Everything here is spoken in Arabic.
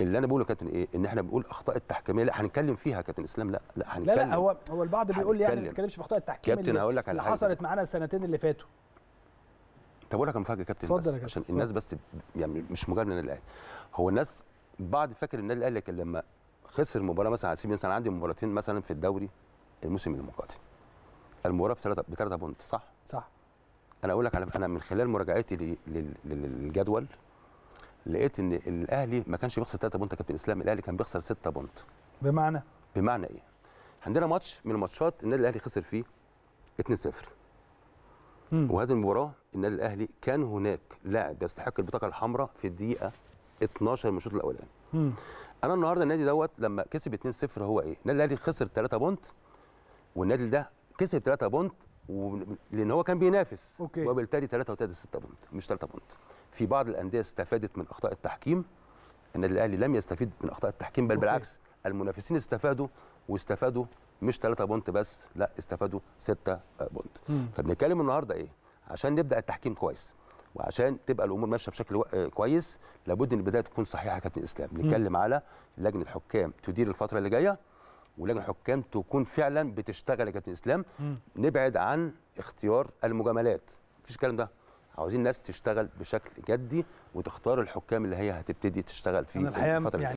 اللي انا بقوله يا كابتن ايه ان احنا بنقول اخطاء التحكيميه لا هنتكلم فيها يا كابتن اسلام لا لا هنتكلم لا لا هو هو البعض بيقول لي يعني ما نتكلمش في اخطاء التحكيم كابتن هقول لك على اللي حصلت معانا السنتين اللي فاتوا طب اقول لك مفاجاه يا كابتن اتفضل كابتن. عشان الناس بس يعني مش مجرد النادي الاهلي هو الناس بعض فاكر النادي الاهلي كان لما خسر مباراه مثلا على سبيل المثال عندي مباراتين مثلا في الدوري الموسم المقاتل المباراه بثلاثه بثلاثه بونت صح؟ صح انا اقول لك على انا من خلال مراجعتي للجدول لقيت ان الاهلي ما كانش بيخسر 3 بونت يا كابتن اسلام الاهلي كان بيخسر 6 بونت بمعنى بمعنى ايه عندنا ماتش من الماتشات النادي الاهلي خسر فيه 2-0 وهذه المباراه النادي الاهلي كان هناك لاعب يستحق البطاقه الحمراء في الدقيقه 12 من الشوط الاولاني انا النهارده النادي دوت لما كسب 2-0 هو ايه النادي الاهلي خسر 3 بونت والنادي ده كسب 3 بونت و... لان هو كان بينافس أوكي. وبالتالي 3 و 3 6 بونت مش 3 بونت في بعض الانديه استفادت من اخطاء التحكيم النادي الاهلي لم يستفيد من اخطاء التحكيم بل بالعكس المنافسين استفادوا واستفادوا مش 3 بونت بس لا استفادوا 6 بونت فبنتكلم النهارده ايه عشان نبدا التحكيم كويس وعشان تبقى الامور ماشيه بشكل كويس لابد ان البدايه تكون صحيحه يا كابتن اسلام نتكلم على لجنه حكام تدير الفتره اللي جايه ولجنه حكام تكون فعلا بتشتغل يا كابتن اسلام مم. نبعد عن اختيار المجاملات مفيش الكلام ده عاوزين الناس تشتغل بشكل جدي وتختار الحكام اللي هي هتبتدي تشتغل فيه الفتره يعني